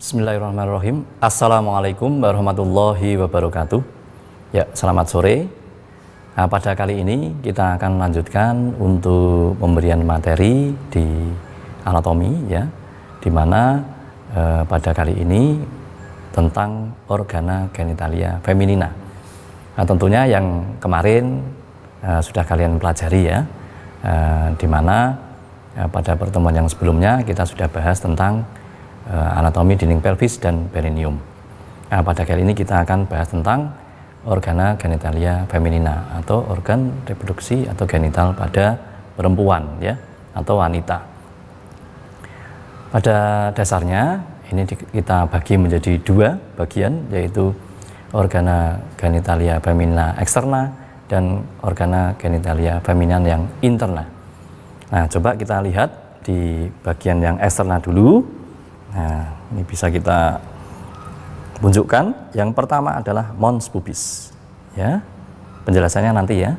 Bismillahirrahmanirrahim. Assalamualaikum warahmatullahi wabarakatuh. Ya, selamat sore. Nah, pada kali ini kita akan melanjutkan untuk pemberian materi di anatomi ya, di mana eh, pada kali ini tentang organa genitalia feminina. Nah, tentunya yang kemarin eh, sudah kalian pelajari ya, eh, di mana eh, pada pertemuan yang sebelumnya kita sudah bahas tentang Eh, anatomi dinding pelvis dan perineum. Nah, pada kali ini kita akan bahas tentang organa genitalia feminina atau organ reproduksi atau genital pada perempuan ya atau wanita. Pada dasarnya ini kita bagi menjadi dua bagian yaitu organa genitalia feminina eksterna dan organa genitalia feminina yang internal. Nah, coba kita lihat di bagian yang eksterna dulu. Nah, ini bisa kita tunjukkan. Yang pertama adalah mons pubis. Ya. Penjelasannya nanti ya.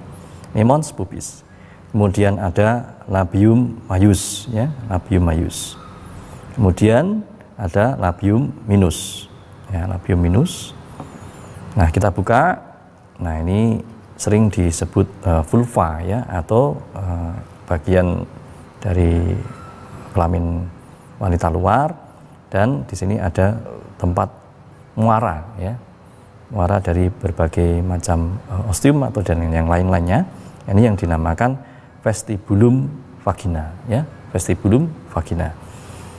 Ini mons pubis. Kemudian ada labium majus ya, labium majus. Kemudian ada labium minus. Ya, labium minus. Nah, kita buka. Nah, ini sering disebut uh, vulva ya atau uh, bagian dari kelamin wanita luar dan di sini ada tempat muara ya muara dari berbagai macam eh, ostium atau dan yang lain-lainnya ini yang dinamakan vestibulum vagina ya vestibulum vagina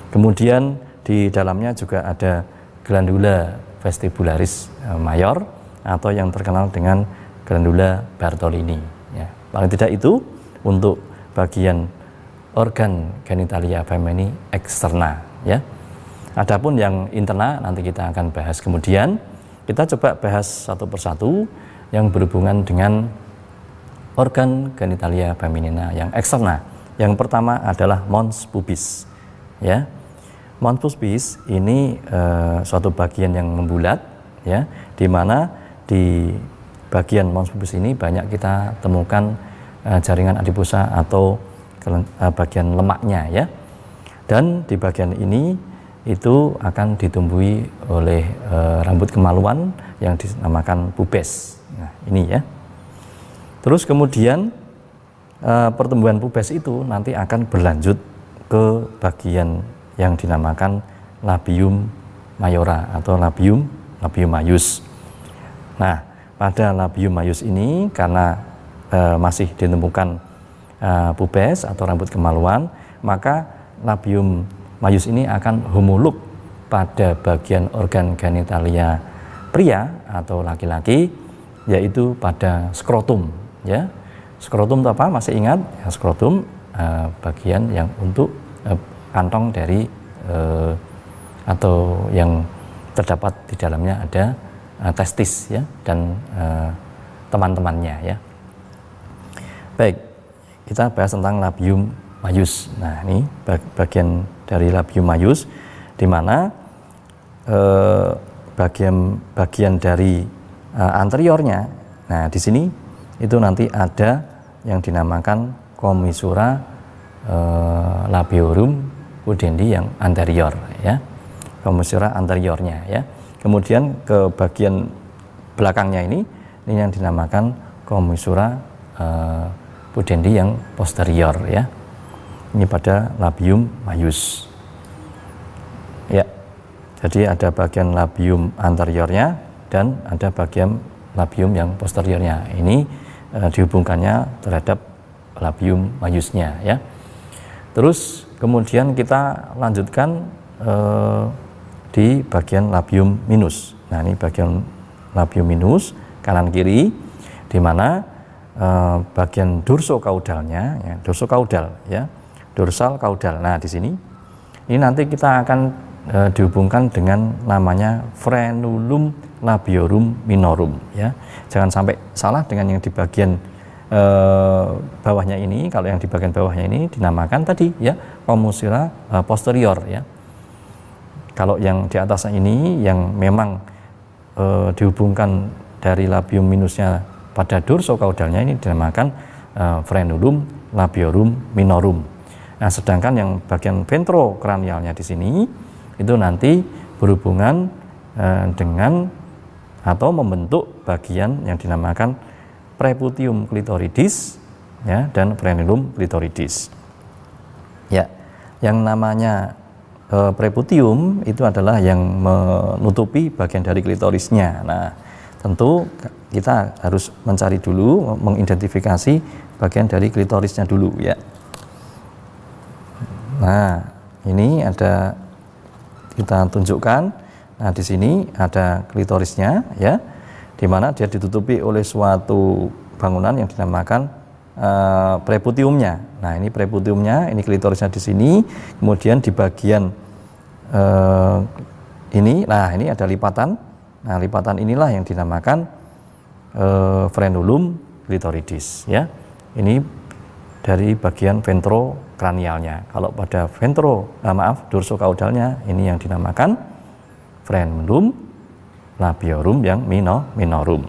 kemudian di dalamnya juga ada glandula vestibularis eh, mayor atau yang terkenal dengan glandula Bartolini ya paling tidak itu untuk bagian organ genitalia femini eksterna ya Adapun yang interna nanti kita akan bahas kemudian. Kita coba bahas satu persatu yang berhubungan dengan organ genitalia feminina yang eksternal. Yang pertama adalah mons pubis. Ya. Mons pubis ini e, suatu bagian yang membulat ya, di mana di bagian mons pubis ini banyak kita temukan e, jaringan adiposa atau eh, bagian lemaknya ya. Dan di bagian ini itu akan ditumbuhi oleh e, rambut kemaluan yang dinamakan pubes. Nah, ini ya. Terus kemudian e, pertumbuhan pubes itu nanti akan berlanjut ke bagian yang dinamakan labium mayora atau labium labium mayus. Nah, pada labium mayus ini karena e, masih ditemukan e, pubes atau rambut kemaluan, maka labium majus ini akan homolog pada bagian organ genitalia pria atau laki-laki yaitu pada skrotum ya skrotum itu apa masih ingat ya, skrotum eh, bagian yang untuk eh, kantong dari eh, atau yang terdapat di dalamnya ada eh, testis ya dan eh, teman-temannya ya baik kita bahas tentang labium majus nah ini bagian dari labium majus di mana eh, bagian bagian dari eh, anteriornya. Nah, di sini itu nanti ada yang dinamakan komisura eh, labiorum udendi yang anterior ya. Komisura anteriornya ya. Kemudian ke bagian belakangnya ini ini yang dinamakan komisura eh, udendi yang posterior ya ini pada labium majus. Ya, jadi ada bagian labium anteriornya dan ada bagian labium yang posteriornya. Ini e, dihubungkannya terhadap labium majusnya ya. Terus kemudian kita lanjutkan e, di bagian labium minus. Nah ini bagian labium minus kanan kiri di mana eh, bagian dorso kaudalnya ya, dorso kaudal ya dorsal kaudal. Nah, di sini ini nanti kita akan e, dihubungkan dengan namanya frenulum labiorum minorum ya. Jangan sampai salah dengan yang di bagian e, bawahnya ini. Kalau yang di bagian bawahnya ini dinamakan tadi ya komusila e, posterior ya. Kalau yang di atasnya ini yang memang e, dihubungkan dari labium minusnya pada dorso kaudalnya ini dinamakan e, frenulum labiorum minorum Nah, sedangkan yang bagian ventrokranialnya di sini itu nanti berhubungan eh, dengan atau membentuk bagian yang dinamakan preputium clitoridis ya dan frenulum clitoridis Ya, yang namanya eh, preputium itu adalah yang menutupi bagian dari klitorisnya. Nah, tentu kita harus mencari dulu mengidentifikasi bagian dari klitorisnya dulu ya. Nah, ini ada kita tunjukkan. Nah, di sini ada klitorisnya ya. Di mana dia ditutupi oleh suatu bangunan yang dinamakan uh, preputiumnya. Nah, ini preputiumnya, ini klitorisnya di sini, kemudian di bagian uh, ini, nah ini ada lipatan. Nah, lipatan inilah yang dinamakan uh, frenulum clitoridis ya. Ini dari bagian ventro kranialnya. Kalau pada ventro, eh, maaf, kaudalnya ini yang dinamakan frenulum labiorum yang minor, minorum.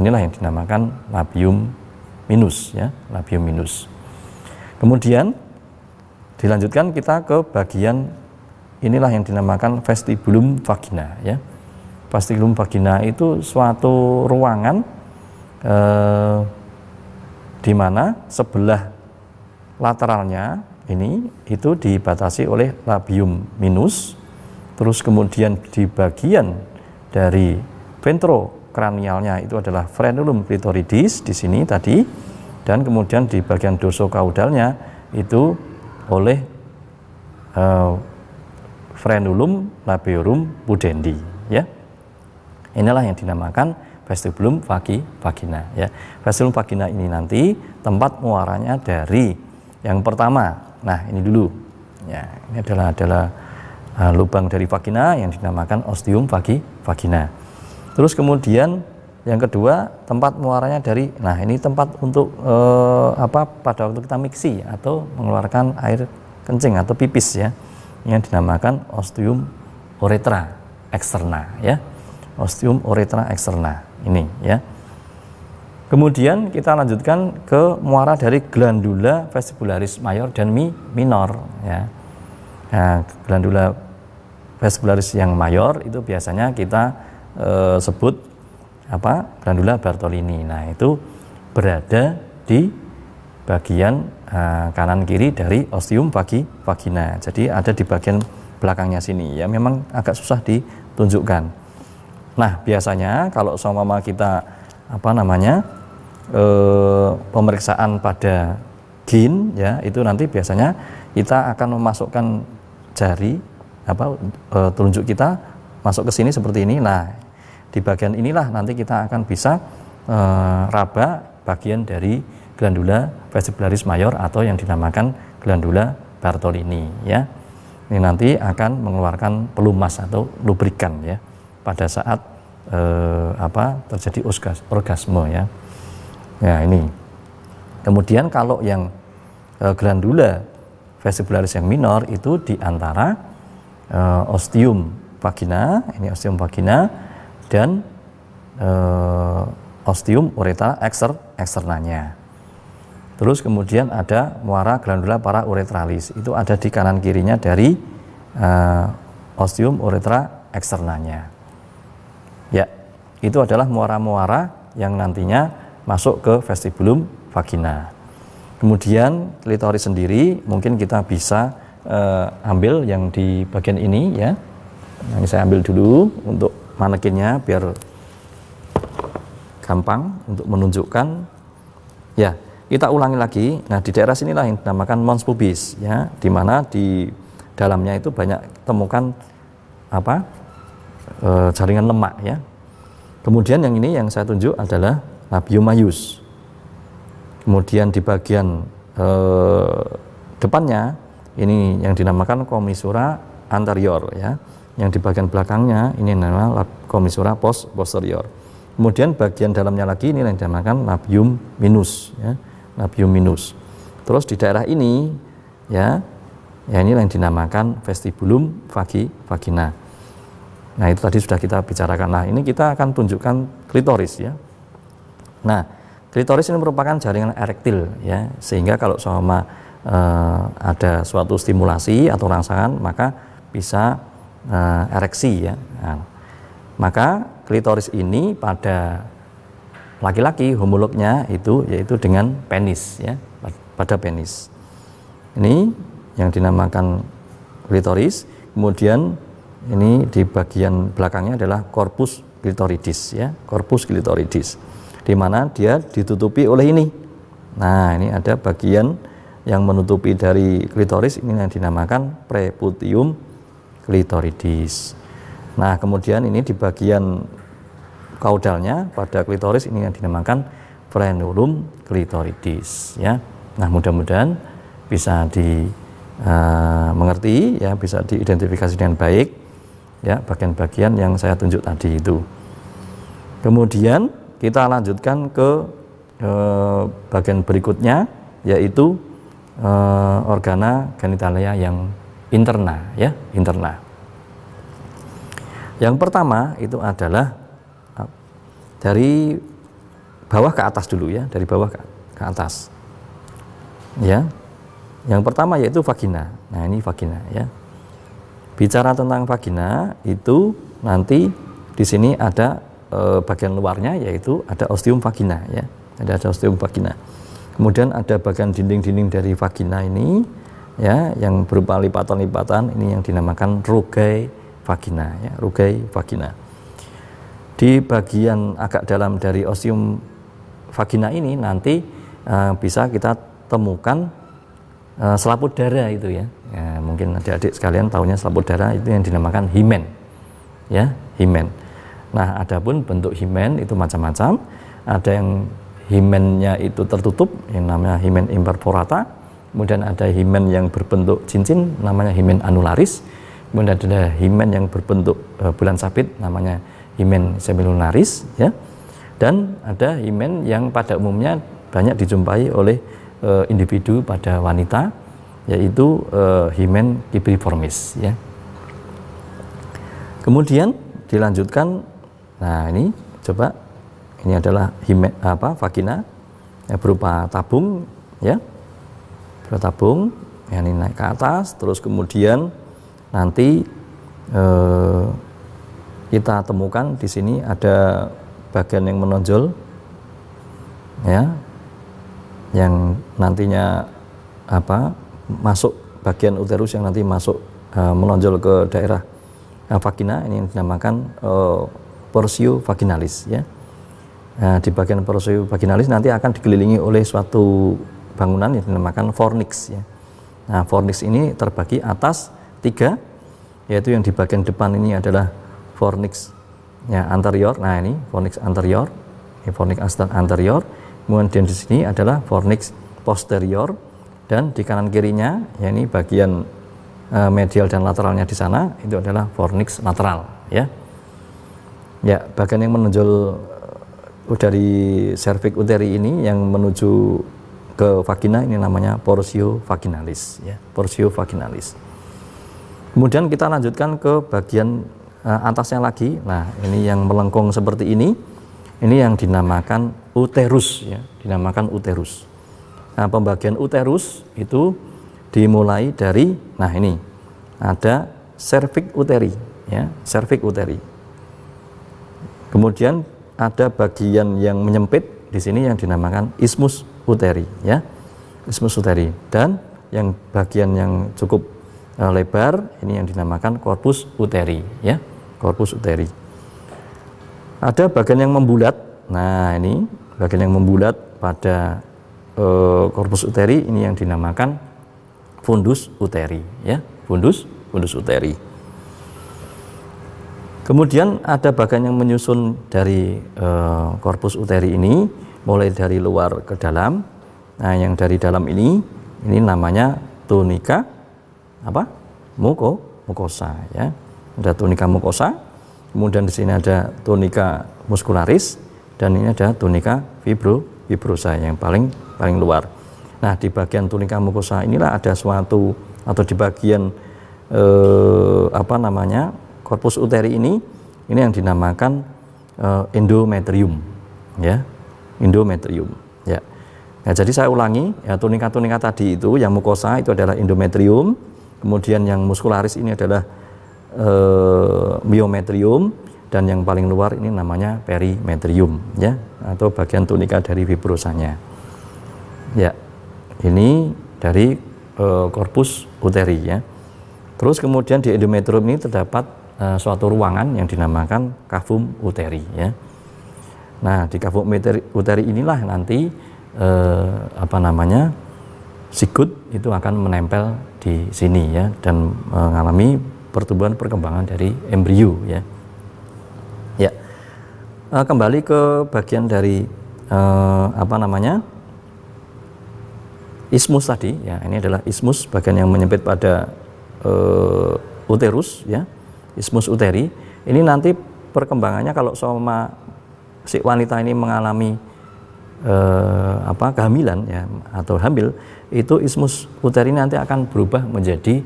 Inilah yang dinamakan labium minus ya, labium minus. Kemudian dilanjutkan kita ke bagian inilah yang dinamakan vestibulum vagina ya. Vestibulum vagina itu suatu ruangan eh, di mana sebelah lateralnya ini itu dibatasi oleh labium minus terus kemudian di bagian dari ventrokranialnya itu adalah frenulum clitoridis di sini tadi dan kemudian di bagian dorso kaudalnya itu oleh uh, frenulum labiorum pudendi ya inilah yang dinamakan vestibulum vagi vagina ya vestibulum vagina ini nanti tempat muaranya dari yang pertama, nah ini dulu. Ya, ini adalah adalah uh, lubang dari vagina yang dinamakan ostium vagi, vagina. Terus kemudian yang kedua, tempat muaranya dari nah ini tempat untuk eh, apa pada waktu kita miksi atau mengeluarkan air kencing atau pipis ya. Yang dinamakan ostium uretra eksterna ya. Ostium uretra eksterna ini ya. Kemudian kita lanjutkan ke muara dari glandula vestibularis mayor dan mi minor ya. Nah, glandula vestibularis yang mayor itu biasanya kita e, sebut apa? glandula Bartolini. Nah, itu berada di bagian e, kanan kiri dari ostium vagina. Jadi ada di bagian belakangnya sini ya. Memang agak susah ditunjukkan. Nah, biasanya kalau sama kita apa namanya? eh, pemeriksaan pada gin ya itu nanti biasanya kita akan memasukkan jari apa e, telunjuk kita masuk ke sini seperti ini. Nah, di bagian inilah nanti kita akan bisa e, raba bagian dari glandula vestibularis mayor atau yang dinamakan glandula Bartolini ya. Ini nanti akan mengeluarkan pelumas atau lubrikan ya pada saat e, apa terjadi orgasme ya. Nah ini. Kemudian kalau yang e, glandula vestibularis yang minor itu di antara e, ostium vagina, ini ostium vagina dan e, ostium uretra ekster eksternanya. Terus kemudian ada muara glandula para uretralis. Itu ada di kanan kirinya dari e, ostium uretra eksternanya. Ya, itu adalah muara-muara yang nantinya masuk ke vestibulum vagina. Kemudian klitoris sendiri mungkin kita bisa uh, ambil yang di bagian ini ya. Yang saya ambil dulu untuk manekinnya biar gampang untuk menunjukkan. Ya, kita ulangi lagi. Nah, di daerah sinilah yang dinamakan mons pubis ya, di mana di dalamnya itu banyak temukan apa? E, jaringan lemak ya. Kemudian yang ini yang saya tunjuk adalah Nabi Abiumayus. Kemudian di bagian e, depannya ini yang dinamakan komisura anterior ya. Yang di bagian belakangnya ini nama komisura pos posterior. Kemudian bagian dalamnya lagi ini yang dinamakan labium minus ya. Labium minus. Terus di daerah ini ya ya ini yang dinamakan vestibulum vagi vagina. Nah, itu tadi sudah kita bicarakan. Nah, ini kita akan tunjukkan klitoris ya. Nah, klitoris ini merupakan jaringan erektil ya, sehingga kalau sama eh, ada suatu stimulasi atau rangsangan maka bisa eh, ereksi ya. Nah, maka klitoris ini pada laki-laki homolognya itu yaitu dengan penis ya, pada penis. Ini yang dinamakan klitoris. Kemudian ini di bagian belakangnya adalah korpus klitoridis ya, korpus klitoridis di mana dia ditutupi oleh ini. Nah, ini ada bagian yang menutupi dari klitoris ini yang dinamakan preputium klitoridis. Nah, kemudian ini di bagian kaudalnya pada klitoris ini yang dinamakan frenulum klitoridis ya. Nah, mudah-mudahan bisa di uh, mengerti ya, bisa diidentifikasi dengan baik ya bagian-bagian yang saya tunjuk tadi itu. Kemudian kita lanjutkan ke e, bagian berikutnya yaitu e, organa genitalia yang interna ya, interna. Yang pertama itu adalah ah, dari bawah ke atas dulu ya, dari bawah ke, ke atas. Ya. Yang pertama yaitu vagina. Nah, ini vagina ya. Bicara tentang vagina itu nanti di sini ada Eh, bagian luarnya yaitu ada ostium vagina ya. Ada, ada ostium vagina. Kemudian ada bagian dinding-dinding dari vagina ini ya yang berupa lipatan-lipatan ini yang dinamakan rugai vagina ya, rugai vagina. Di bagian agak dalam dari ostium vagina ini nanti e, bisa kita temukan e, selaput darah itu ya. ya mungkin adik-adik sekalian tahunya selaput darah itu yang dinamakan himen ya himen Nah, ada pun bentuk himen itu macam-macam. Ada yang himennya itu tertutup, yang namanya himen imperforata. Kemudian ada himen yang berbentuk cincin, namanya himen anularis. Kemudian ada himen yang berbentuk e, bulan sabit, namanya himen semilunaris. Ya. Dan ada himen yang pada umumnya banyak dijumpai oleh e, individu pada wanita, yaitu e, himen kibriformis. Ya. Kemudian dilanjutkan Nah, ini coba ini adalah hime, apa vagina ya, berupa tabung ya. Berupa tabung yang ini naik ke atas terus kemudian nanti eh, kita temukan di sini ada bagian yang menonjol ya yang nantinya apa masuk bagian uterus yang nanti masuk eh, menonjol ke daerah eh, vagina ini dinamakan eh, Porsio vaginalis ya. Nah, di bagian Porsio vaginalis nanti akan dikelilingi oleh suatu bangunan yang dinamakan fornix ya. Nah, fornix ini terbagi atas tiga yaitu yang di bagian depan ini adalah fornix ya anterior. Nah, ini fornix anterior, ya, fornix anterior. Kemudian di sini adalah fornix posterior dan di kanan kirinya ya ini bagian eh, medial dan lateralnya di sana itu adalah fornix lateral ya. Ya, bagian yang menonjol eh, dari cervix uteri ini yang menuju ke vagina ini namanya porsio vaginalis ya, porsio vaginalis. Kemudian kita lanjutkan ke bagian uh, atasnya lagi. Nah, ini yang melengkung seperti ini. Ini yang dinamakan uterus ya, dinamakan uterus. Nah, pembagian uterus itu dimulai dari nah ini. Ada cervix uteri ya, cervix uteri. Kemudian ada bagian yang menyempit di sini yang dinamakan ismus uteri ya. Ismus uteri dan yang bagian yang cukup uh, lebar ini yang dinamakan korpus uteri ya. Korpus uteri. Ada bagian yang membulat. Nah, ini bagian yang membulat pada e, eh, korpus uteri ini yang dinamakan fundus uteri ya. Fundus fundus uteri. Kemudian ada bagian yang menyusun dari eh, korpus uteri ini, mulai dari luar ke dalam. Nah, yang dari dalam ini, ini namanya tunika apa? Muko, mukosa ya. Ada tunika mukosa, kemudian di sini ada tunika muskularis dan ini ada tunika fibro fibrosa yang paling paling luar. Nah, di bagian tunika mukosa inilah ada suatu atau di bagian eh, apa namanya? korpus uteri ini ini yang dinamakan uh, endometrium ya endometrium ya nah jadi saya ulangi ya tunika-tunika tadi itu yang mukosa itu adalah endometrium kemudian yang muskularis ini adalah uh, eh, myometrium dan yang paling luar ini namanya perimetrium ya atau bagian tunika dari fibrosanya ya ini dari korpus eh, uteri ya terus kemudian di endometrium ini terdapat Eh, suatu ruangan yang dinamakan kavum uteri ya. Nah, di kavum uteri, uteri inilah nanti eh, apa namanya? sikut itu akan menempel di sini ya dan mengalami pertumbuhan perkembangan dari embrio ya. Ya. Eh, kembali ke bagian dari apa namanya? ismus tadi ya. Ini adalah ismus bagian yang menyempit pada uh, uterus ya ismus uteri ini nanti perkembangannya kalau soma si wanita ini mengalami eh, apa kehamilan ya atau hamil itu ismus uteri nanti akan berubah menjadi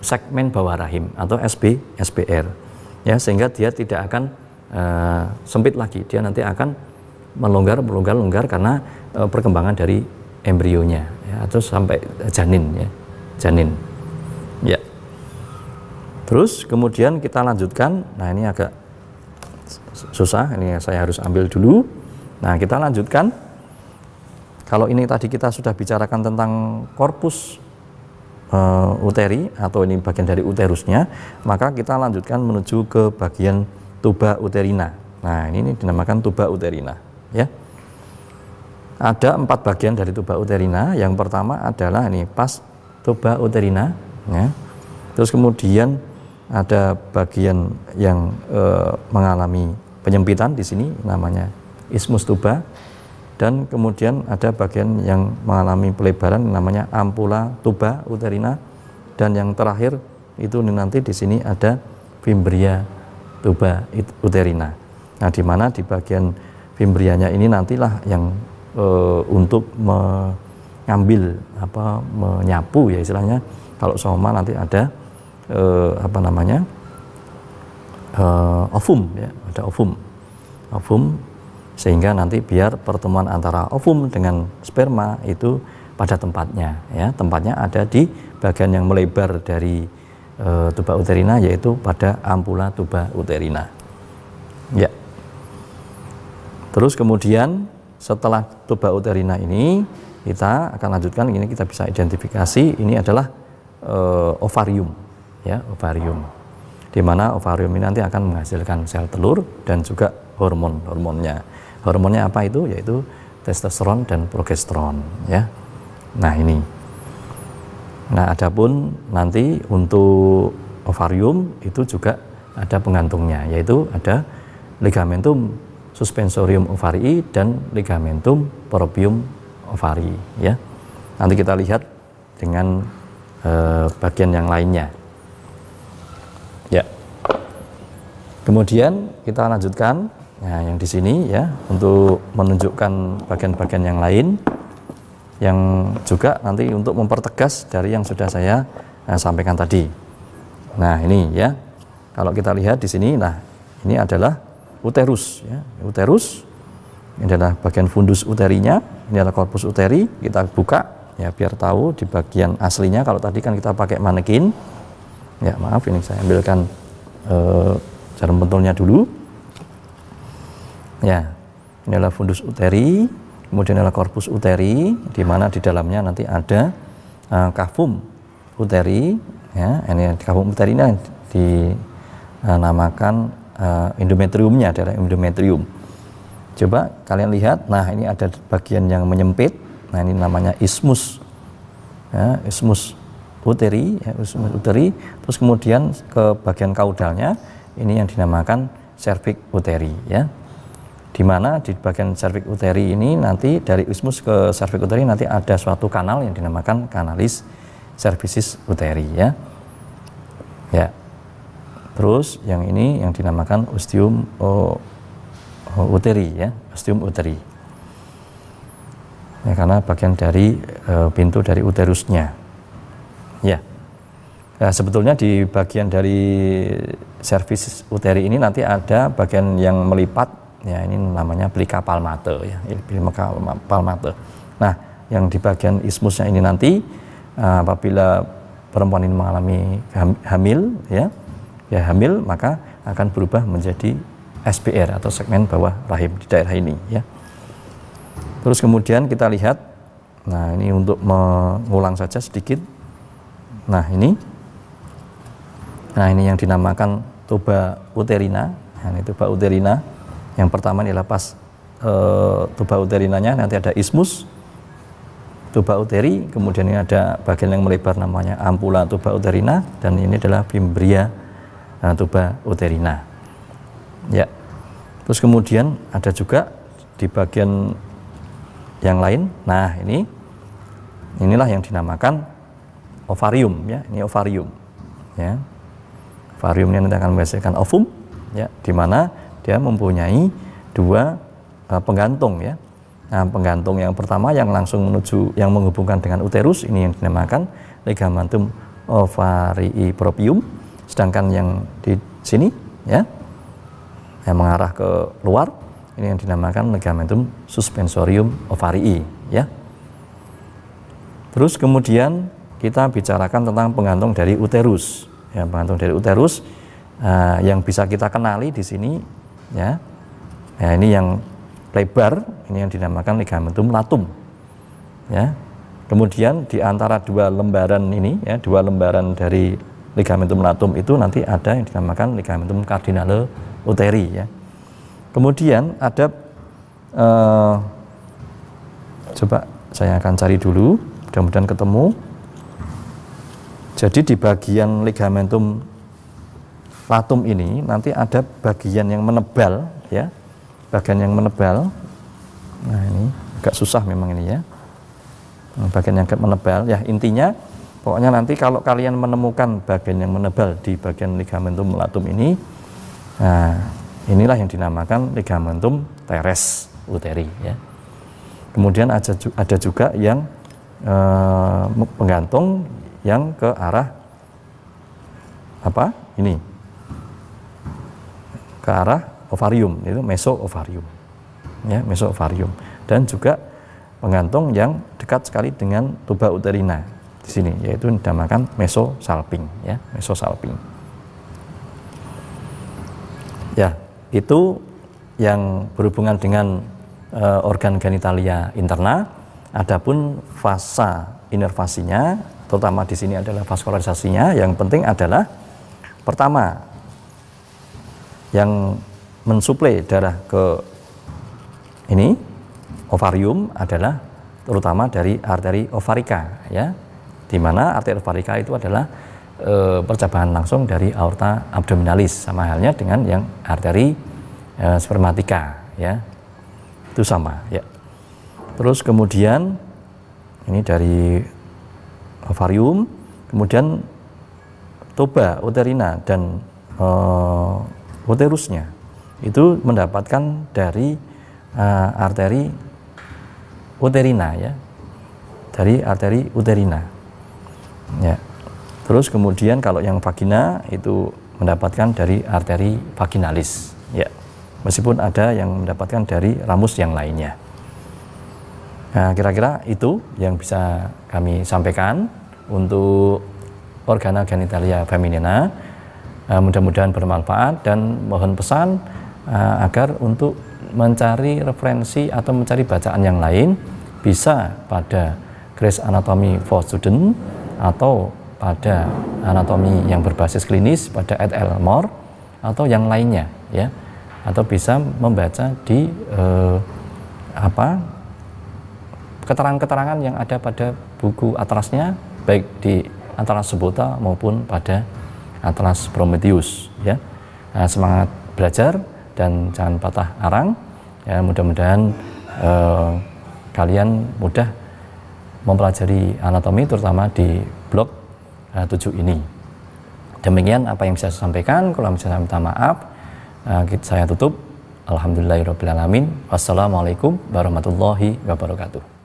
segmen bawah rahim atau SB SBR ya sehingga dia tidak akan eh, sempit lagi dia nanti akan melonggar melonggar longgar karena eh, perkembangan dari embrionya ya, atau sampai janin ya janin Terus kemudian kita lanjutkan. Nah, ini agak susah, ini saya harus ambil dulu. Nah, kita lanjutkan. Kalau ini tadi kita sudah bicarakan tentang korpus uh, uteri atau ini bagian dari uterusnya, maka kita lanjutkan menuju ke bagian tuba uterina. Nah, ini, ini dinamakan tuba uterina, ya. Ada empat bagian dari tuba uterina. Yang pertama adalah ini pas tuba uterina, ya. Terus kemudian ada bagian yang e, mengalami penyempitan di sini namanya ismus tuba dan kemudian ada bagian yang mengalami pelebaran namanya ampula tuba uterina dan yang terakhir itu nanti di sini ada fimbria tuba uterina. Nah, di mana di bagian fimbrianya ini nantilah yang e, untuk mengambil apa menyapu ya istilahnya kalau soma nanti ada eh, apa namanya eh, ovum ya ada ovum ovum sehingga nanti biar pertemuan antara ovum dengan sperma itu pada tempatnya ya tempatnya ada di bagian yang melebar dari e, tuba uterina yaitu pada ampula tuba uterina ya terus kemudian setelah tuba uterina ini kita akan lanjutkan ini kita bisa identifikasi ini adalah e, ovarium ya ovarium di mana ovarium ini nanti akan menghasilkan sel telur dan juga hormon-hormonnya. Hormonnya apa itu? Yaitu testosteron dan progesteron, ya. Nah, ini. Nah, adapun nanti untuk ovarium itu juga ada pengantungnya, yaitu ada ligamentum suspensorium ovarii dan ligamentum probium ovarii, ya. Nanti kita lihat dengan eh, bagian yang lainnya. Ya. Kemudian kita lanjutkan nah yang di sini ya untuk menunjukkan bagian-bagian yang lain yang juga nanti untuk mempertegas dari yang sudah saya nah, sampaikan tadi. Nah, ini ya. Kalau kita lihat di sini nah ini adalah uterus ya. Uterus ini adalah bagian fundus uterinya, ini adalah korpus uteri, kita buka ya biar tahu di bagian aslinya kalau tadi kan kita pakai manekin ya maaf ini saya ambilkan eh, jarum pentulnya dulu ya ini adalah fundus uteri kemudian adalah korpus uteri di mana di dalamnya nanti ada eh, kafum uteri ya ini kafum uteri ini dinamakan eh, eh, endometriumnya adalah endometrium coba kalian lihat nah ini ada bagian yang menyempit nah ini namanya ismus ya, ismus uteri, ya, usus uteri, terus kemudian ke bagian kaudalnya, ini yang dinamakan cervix uteri, ya. Di mana di bagian cervix uteri ini nanti dari usmus ke cervix uteri nanti ada suatu kanal yang dinamakan kanalis cervicis uteri, ya. Ya. Terus yang ini yang dinamakan ostium oh, oh, uteri, ya, ostium uteri. Ya, karena bagian dari e, pintu dari uterusnya Ya. Nah, sebetulnya di bagian dari servis uteri ini nanti ada bagian yang melipat ya ini namanya pelika palmate ya pelika palmate. Nah, yang di bagian ismusnya ini nanti eh, apabila perempuan ini mengalami hamil ya ya hamil maka akan berubah menjadi SPR atau segmen bawah rahim di daerah ini ya. Terus kemudian kita lihat nah ini untuk mengulang saja sedikit Nah ini, nah ini yang dinamakan tuba uterina. Nah, ini tuba uterina. Yang pertama ini pas e, eh, tuba uterinanya nanti ada ismus tuba uteri, kemudian ini ada bagian yang melebar namanya ampula tuba uterina dan ini adalah fimbria nah, eh, tuba uterina. Ya. Terus kemudian ada juga di bagian yang lain. Nah, ini inilah yang dinamakan ovarium ya ini ovarium ya ovarium ini nanti akan menghasilkan ovum ya di mana dia mempunyai dua uh, penggantung ya nah penggantung yang pertama yang langsung menuju yang menghubungkan dengan uterus ini yang dinamakan ligamentum ovarii propium sedangkan yang di sini ya yang mengarah ke luar ini yang dinamakan ligamentum suspensorium ovarii ya terus kemudian kita bicarakan tentang penggantung dari uterus. Ya, pengantung dari uterus uh, yang bisa kita kenali di sini ya. ya ini yang lebar, ini yang dinamakan ligamentum latum. Ya. Kemudian di antara dua lembaran ini ya, dua lembaran dari ligamentum latum itu nanti ada yang dinamakan ligamentum kardinale uteri ya. Kemudian ada uh, coba saya akan cari dulu, mudah-mudahan ketemu. Jadi di bagian ligamentum latum ini nanti ada bagian yang menebal ya. Bagian yang menebal. Nah, ini agak susah memang ini ya. Nah, bagian yang agak menebal ya intinya pokoknya nanti kalau kalian menemukan bagian yang menebal di bagian ligamentum latum ini nah inilah yang dinamakan ligamentum teres uteri ya. Kemudian ada juga yang eh, penggantung yang ke arah apa? Ini. Ke arah ovarium, itu meso ovarium Ya, meso ovarium Dan juga pengantung yang dekat sekali dengan tuba uterina di sini yaitu dinamakan meso salping ya, meso salping Ya, itu yang berhubungan dengan e, organ genitalia interna. Adapun fasa inervasinya terutama di sini adalah vaskularisasinya. Yang penting adalah pertama yang mensuplai darah ke ini ovarium adalah terutama dari arteri ovarika ya di mana arteri ovarika itu adalah e, eh, percabangan langsung dari aorta abdominalis sama halnya dengan yang arteri e, spermatika ya itu sama ya terus kemudian ini dari Farium, kemudian Toba, Uterina dan uh, uterusnya itu mendapatkan dari uh, arteri uterina ya dari arteri uterina ya terus kemudian kalau yang vagina itu mendapatkan dari arteri vaginalis ya meskipun ada yang mendapatkan dari ramus yang lainnya Nah, kira-kira itu yang bisa kami sampaikan untuk organa genitalia feminina. Uh, mudah-mudahan bermanfaat dan mohon pesan uh, agar untuk mencari referensi atau mencari bacaan yang lain bisa pada Grace Anatomy for Student atau pada anatomi yang berbasis klinis pada Ed Elmore atau yang lainnya ya atau bisa membaca di uh, apa keterangan-keterangan yang ada pada buku atlasnya baik di atlas Sebota maupun pada atlas Prometheus ya. Nah, semangat belajar dan jangan patah arang. Ya, mudah-mudahan eh, kalian mudah mempelajari anatomi terutama di blok eh, 7 ini. Demikian apa yang bisa saya sampaikan. Kalau bisa saya minta maaf, eh, saya tutup. Alhamdulillahirrahmanirrahim. Wassalamualaikum warahmatullahi wabarakatuh.